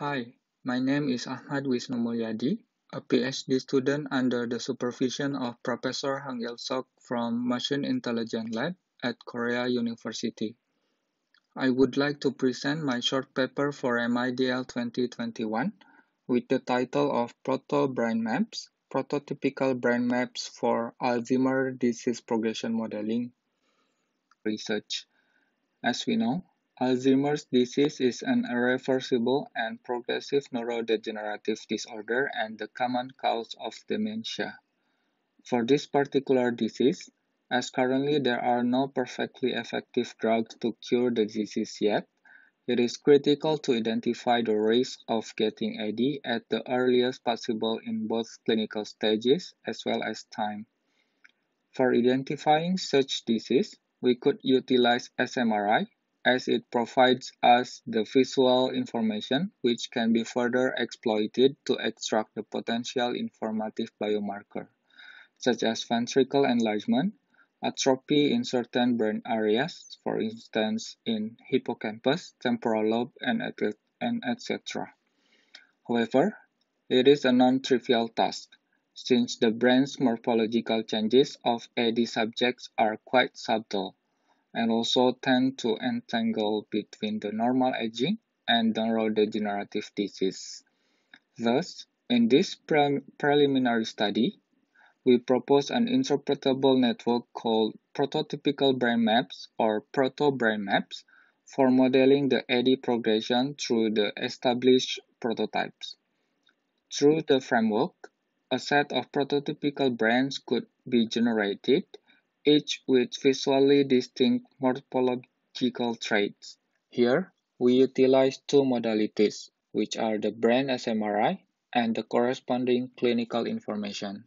Hi, my name is Ahmad Wisnu Mulyadi, a PhD student under the supervision of Professor Hang Il Sok from Machine Intelligence Lab at Korea University. I would like to present my short paper for MIDL 2021 with the title of Proto Brain Maps Prototypical Brain Maps for Alzheimer's Disease Progression Modeling Research. As we know, Alzheimer's disease is an irreversible and progressive neurodegenerative disorder and the common cause of dementia. For this particular disease, as currently there are no perfectly effective drugs to cure the disease yet, it is critical to identify the risk of getting AD at the earliest possible in both clinical stages as well as time. For identifying such disease, we could utilize SMRI as it provides us the visual information which can be further exploited to extract the potential informative biomarker, such as ventricle enlargement, atrophy in certain brain areas, for instance in hippocampus, temporal lobe, and, etc. However, it is a non-trivial task, since the brain's morphological changes of AD subjects are quite subtle and also tend to entangle between the normal aging and neurodegenerative disease. Thus, in this pre preliminary study, we propose an interpretable network called prototypical brain maps or proto-brain maps for modeling the AD progression through the established prototypes. Through the framework, a set of prototypical brains could be generated each with visually distinct morphological traits. Here, we utilize two modalities, which are the brain SMRI and the corresponding clinical information.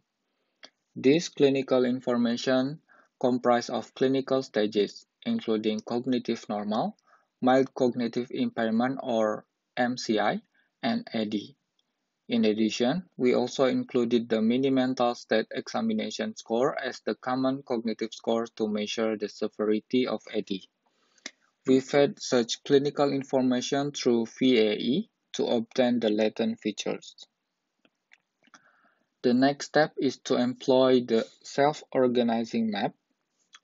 This clinical information comprise of clinical stages, including cognitive normal, mild cognitive impairment or MCI, and AD. In addition, we also included the Mini-Mental State Examination score as the common cognitive score to measure the severity of AD. We fed such clinical information through VAE to obtain the latent features. The next step is to employ the self-organizing map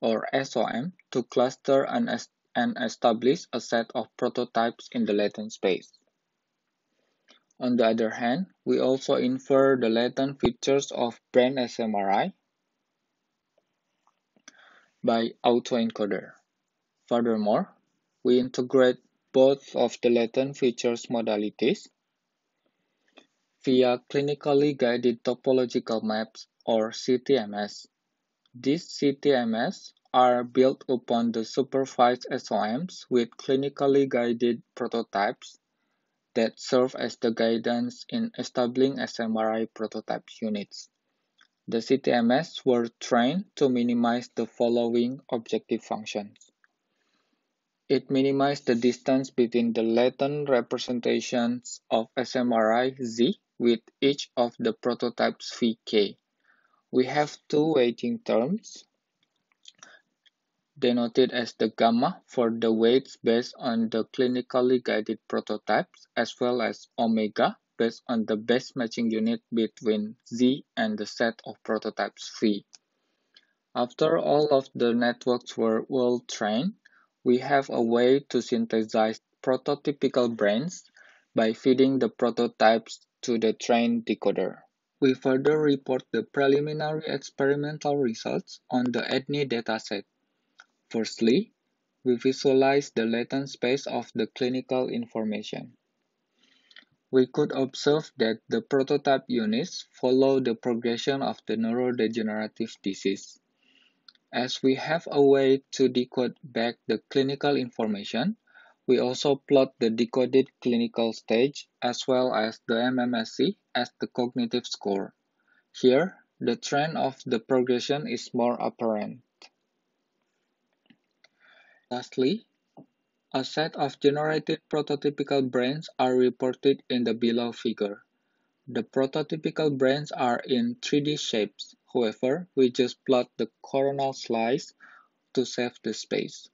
or SOM to cluster and, est and establish a set of prototypes in the latent space. On the other hand, we also infer the latent features of brain SMRI by autoencoder. Furthermore, we integrate both of the latent features modalities via clinically guided topological maps or CTMS. These CTMS are built upon the supervised SOMs with clinically guided prototypes that serve as the guidance in establishing SMRI prototype units. The CTMS were trained to minimize the following objective functions. It minimized the distance between the latent representations of SMRI Z with each of the prototypes VK. We have two weighting terms, denoted as the gamma for the weights based on the clinically guided prototypes as well as omega based on the best matching unit between Z and the set of prototypes V. After all of the networks were well trained, we have a way to synthesize prototypical brains by feeding the prototypes to the trained decoder. We further report the preliminary experimental results on the EDNI dataset. Firstly, we visualize the latent space of the clinical information. We could observe that the prototype units follow the progression of the neurodegenerative disease. As we have a way to decode back the clinical information, we also plot the decoded clinical stage as well as the MMSE as the cognitive score. Here, the trend of the progression is more apparent. Lastly, a set of generated prototypical brains are reported in the below figure. The prototypical brains are in 3D shapes, however, we just plot the coronal slice to save the space.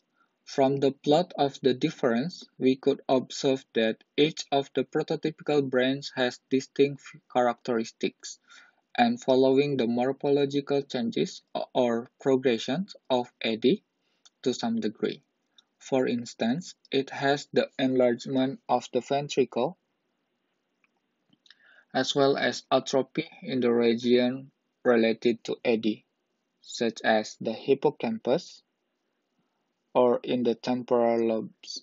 From the plot of the difference, we could observe that each of the prototypical brains has distinct characteristics, and following the morphological changes or progressions of AD to some degree. For instance, it has the enlargement of the ventricle as well as atrophy in the region related to AD, such as the hippocampus or in the temporal lobes.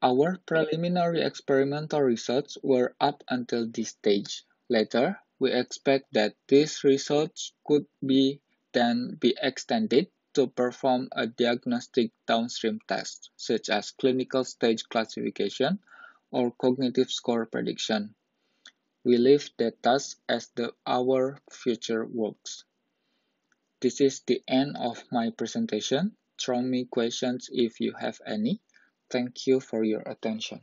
Our preliminary experimental results were up until this stage. Later, we expect that these results could be then be extended to perform a diagnostic downstream test, such as clinical stage classification or cognitive score prediction. We leave that task as the our future works. This is the end of my presentation. Throw me questions if you have any. Thank you for your attention.